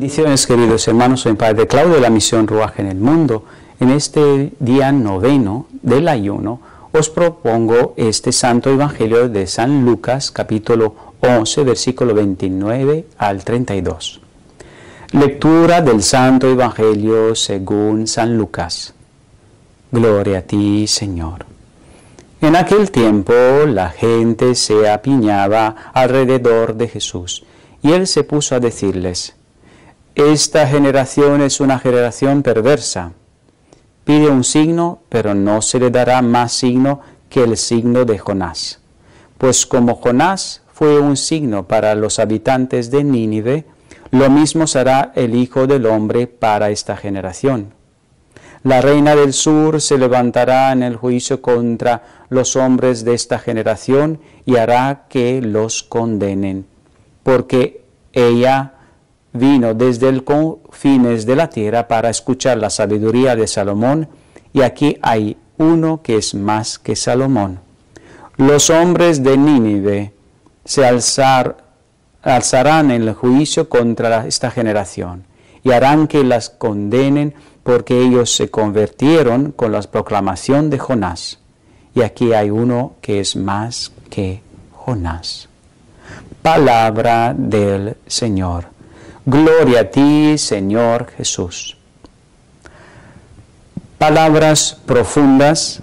Bendiciones queridos hermanos, soy Padre Claudio de la Misión Ruaje en el Mundo. En este día noveno del ayuno os propongo este santo evangelio de San Lucas capítulo 11 versículo 29 al 32. Lectura del santo evangelio según San Lucas. Gloria a ti Señor. En aquel tiempo la gente se apiñaba alrededor de Jesús y él se puso a decirles, esta generación es una generación perversa. Pide un signo, pero no se le dará más signo que el signo de Jonás. Pues como Jonás fue un signo para los habitantes de Nínive, lo mismo será el Hijo del Hombre para esta generación. La reina del sur se levantará en el juicio contra los hombres de esta generación y hará que los condenen, porque ella vino desde el confines de la tierra para escuchar la sabiduría de Salomón, y aquí hay uno que es más que Salomón. Los hombres de Nínive se alzarán en el juicio contra esta generación y harán que las condenen porque ellos se convirtieron con la proclamación de Jonás. Y aquí hay uno que es más que Jonás. Palabra del Señor. Gloria a ti, Señor Jesús. Palabras profundas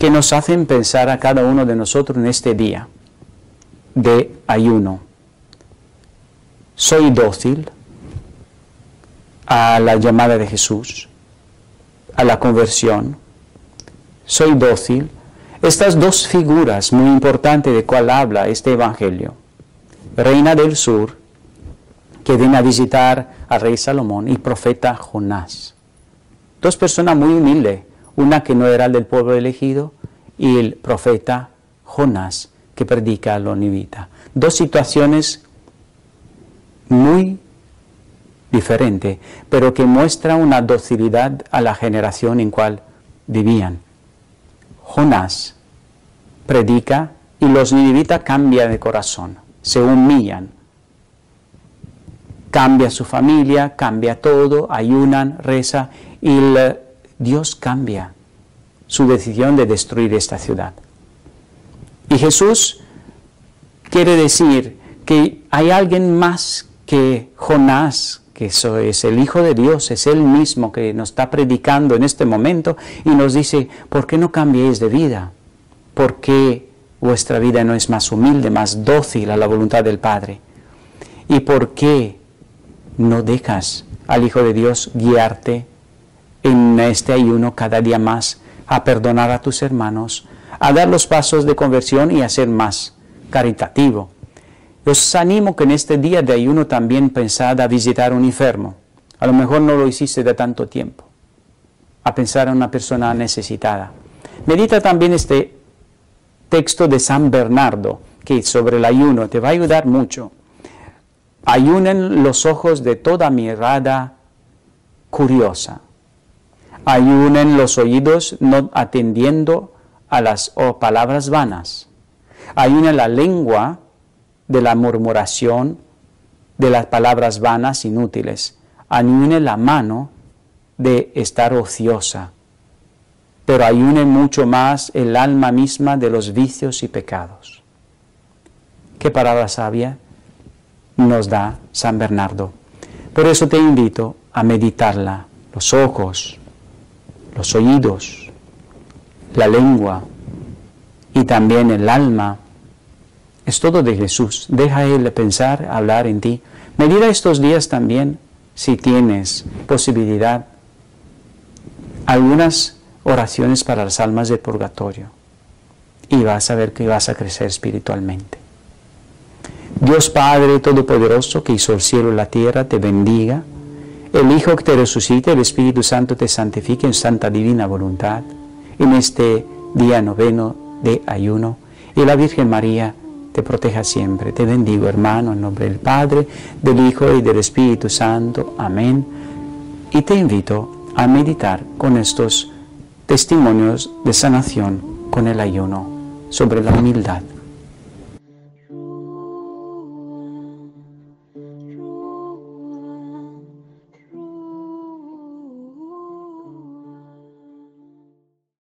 que nos hacen pensar a cada uno de nosotros en este día de ayuno. Soy dócil a la llamada de Jesús, a la conversión. Soy dócil. Estas dos figuras muy importantes de cual habla este Evangelio. Reina del Sur que viene a visitar al rey Salomón y profeta Jonás. Dos personas muy humildes, una que no era del pueblo elegido y el profeta Jonás que predica a los nivitas. Dos situaciones muy diferentes, pero que muestran una docilidad a la generación en cual vivían. Jonás predica y los nivitas cambian de corazón, se humillan cambia su familia, cambia todo, ayunan, reza y eh, Dios cambia su decisión de destruir esta ciudad. Y Jesús quiere decir que hay alguien más que Jonás, que es el Hijo de Dios, es Él mismo que nos está predicando en este momento y nos dice, ¿por qué no cambiéis de vida? ¿Por qué vuestra vida no es más humilde, más dócil a la voluntad del Padre? ¿Y por qué no dejas al Hijo de Dios guiarte en este ayuno cada día más, a perdonar a tus hermanos, a dar los pasos de conversión y a ser más caritativo. Os animo que en este día de ayuno también pensad a visitar a un enfermo. A lo mejor no lo hiciste de tanto tiempo. A pensar a una persona necesitada. Medita también este texto de San Bernardo, que sobre el ayuno te va a ayudar mucho ayunen los ojos de toda mirada curiosa, ayunen los oídos no atendiendo a las palabras vanas, ayunen la lengua de la murmuración de las palabras vanas inútiles, ayunen la mano de estar ociosa, pero ayune mucho más el alma misma de los vicios y pecados. Qué palabra sabia nos da San Bernardo. Por eso te invito a meditarla, los ojos, los oídos, la lengua y también el alma. Es todo de Jesús. Deja Él pensar, hablar en ti. medida estos días también, si tienes posibilidad, algunas oraciones para las almas de purgatorio. Y vas a ver que vas a crecer espiritualmente. Dios Padre Todopoderoso, que hizo el cielo y la tierra, te bendiga. El Hijo que te resucite, el Espíritu Santo te santifique en santa divina voluntad. En este día noveno de ayuno, y la Virgen María te proteja siempre. Te bendigo, hermano, en nombre del Padre, del Hijo y del Espíritu Santo. Amén. Y te invito a meditar con estos testimonios de sanación con el ayuno sobre la humildad.